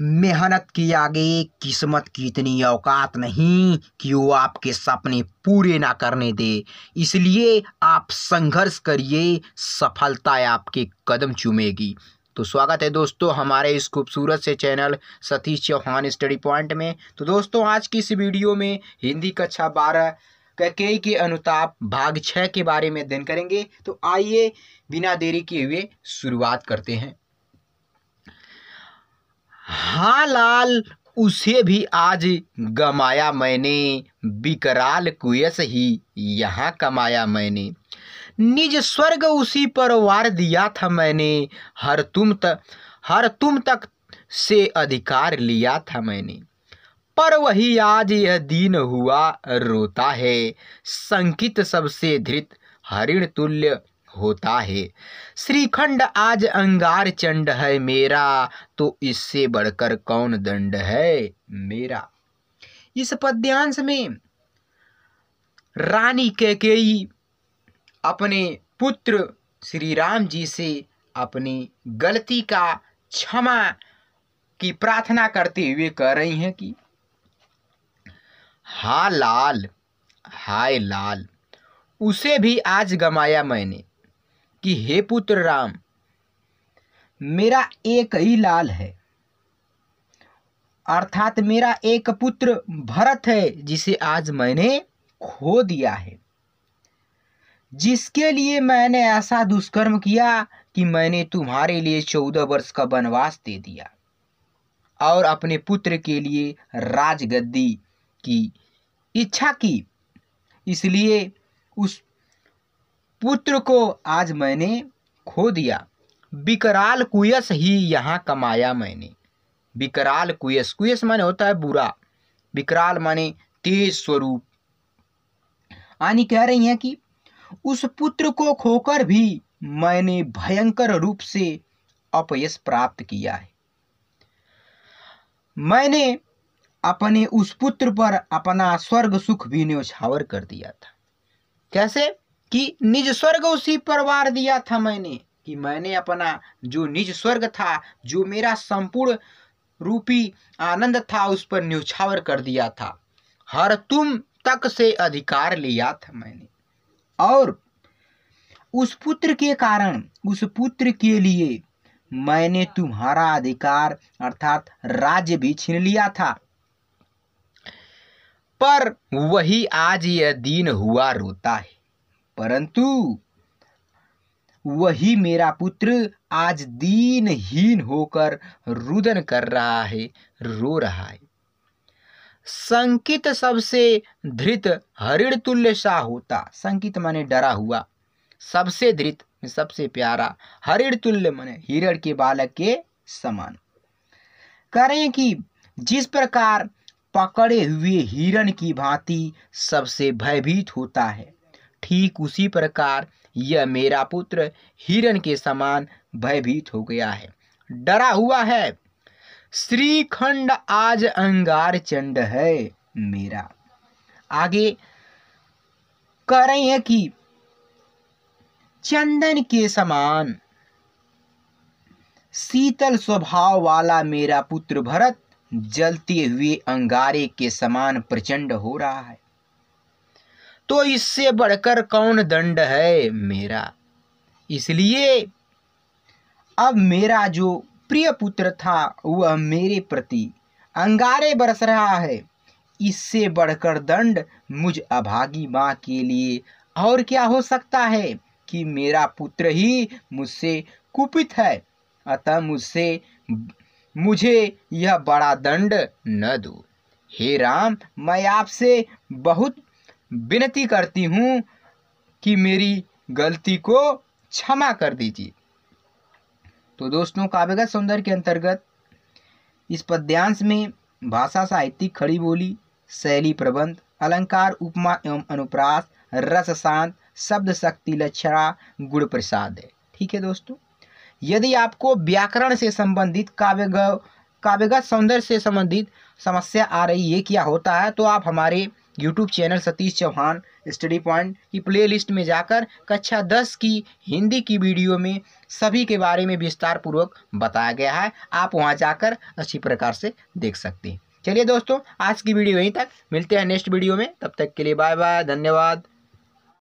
मेहनत के आगे किस्मत की इतनी औकात नहीं कि वो आपके सपने पूरे ना करने दे इसलिए आप संघर्ष करिए सफलता आपके कदम चूमेगी तो स्वागत है दोस्तों हमारे इस खूबसूरत से channel Satish Chauhan study point में तो दोस्तों आज की इस वीडियो में हिंदी कक्षा बारह कके के अनुताप भाग छः के बारे में अध्ययन करेंगे तो आइए बिना देरी किए हुए शुरुआत करते हैं लाल उसे भी आज गमाया मैंने विकराल कुयस ही यहाँ कमाया मैंने निज स्वर्ग उसी पर वार दिया था मैंने हर तुम तक हर तुम तक से अधिकार लिया था मैंने पर वही आज यह दीन हुआ रोता है संकित सबसे धृत हरिण तुल्य होता है श्रीखंड आज अंगार चंड है मेरा तो इससे बढ़कर कौन दंड है मेरा इस पद्यांश में रानी कैकेयी अपने पुत्र श्री राम जी से अपनी गलती का क्षमा की प्रार्थना करते हुए कह रही हैं कि हा लाल हाय लाल उसे भी आज गमाया मैंने कि हे पुत्र राम मेरा एक ही लाल है अर्थात मेरा एक पुत्र भरत है जिसे आज मैंने खो दिया है जिसके लिए मैंने ऐसा दुष्कर्म किया कि मैंने तुम्हारे लिए चौदह वर्ष का वनवास दे दिया और अपने पुत्र के लिए राजगद्दी की इच्छा की इसलिए उस पुत्र को आज मैंने खो दिया विकराल कुयस ही यहाँ कमाया मैंने विकराल कुयस कुयस माने होता है बुरा विकराल माने तेज स्वरूप आनी कह रही हैं कि उस पुत्र को खोकर भी मैंने भयंकर रूप से अपयश प्राप्त किया है मैंने अपने उस पुत्र पर अपना स्वर्ग सुख भी न्यौछावर कर दिया था कैसे कि निज स्वर्ग उसी परवार दिया था मैंने कि मैंने अपना जो निज स्वर्ग था जो मेरा संपूर्ण रूपी आनंद था उस पर न्यौछावर कर दिया था हर तुम तक से अधिकार लिया था मैंने और उस पुत्र के कारण उस पुत्र के लिए मैंने तुम्हारा अधिकार अर्थात राज्य भी छीन लिया था पर वही आज यह दिन हुआ रोता है परंतु वही मेरा पुत्र आज दीनहीन होकर रुदन कर रहा है रो रहा है संकित सबसे धृत हरिण तुल्य सा होता संकित माने डरा हुआ सबसे धृत सबसे प्यारा हरिण तुल्य माने हिरण के बालक के समान कह रहे हैं कि जिस प्रकार पकड़े हुए हिरण की भांति सबसे भयभीत होता है ठीक उसी प्रकार यह मेरा पुत्र हिरण के समान भयभीत हो गया है डरा हुआ है श्रीखंड आज अंगार चंड है मेरा आगे कह रहे हैं कि चंदन के समान शीतल स्वभाव वाला मेरा पुत्र भरत जलते हुए अंगारे के समान प्रचंड हो रहा है तो इससे बढ़कर कौन दंड है मेरा इसलिए अब मेरा जो प्रिय पुत्र था वह मेरे प्रति अंगारे बरस रहा है इससे बढ़कर दंड मुझ अभागी माँ के लिए और क्या हो सकता है कि मेरा पुत्र ही मुझसे कुपित है अतः मुझसे मुझे यह बड़ा दंड न दो हे राम मैं आपसे बहुत विनती करती हूँ कि मेरी गलती को क्षमा कर दीजिए तो दोस्तों काव्यगत सौंदर्य के अंतर्गत इस पद्यांश में भाषा साहित्यिक खड़ी बोली शैली प्रबंध अलंकार उपमा एवं अनुप्रास रस शांत शब्द शक्ति लक्षणा गुण प्रसाद है ठीक है दोस्तों यदि आपको व्याकरण से संबंधित काव्य काव्यगत सौंदर्य से संबंधित समस्या आ रही है क्या होता है तो आप हमारे YouTube channel Satish Chauhan study point की प्लेलिस्ट में जाकर कक्षा दस की हिंदी की वीडियो में सभी के बारे में विस्तार पूर्वक बताया गया है आप वहाँ जाकर अच्छी प्रकार से देख सकते हैं चलिए दोस्तों आज की वीडियो यहीं तक मिलते हैं नेक्स्ट वीडियो में तब तक के लिए बाय बाय धन्यवाद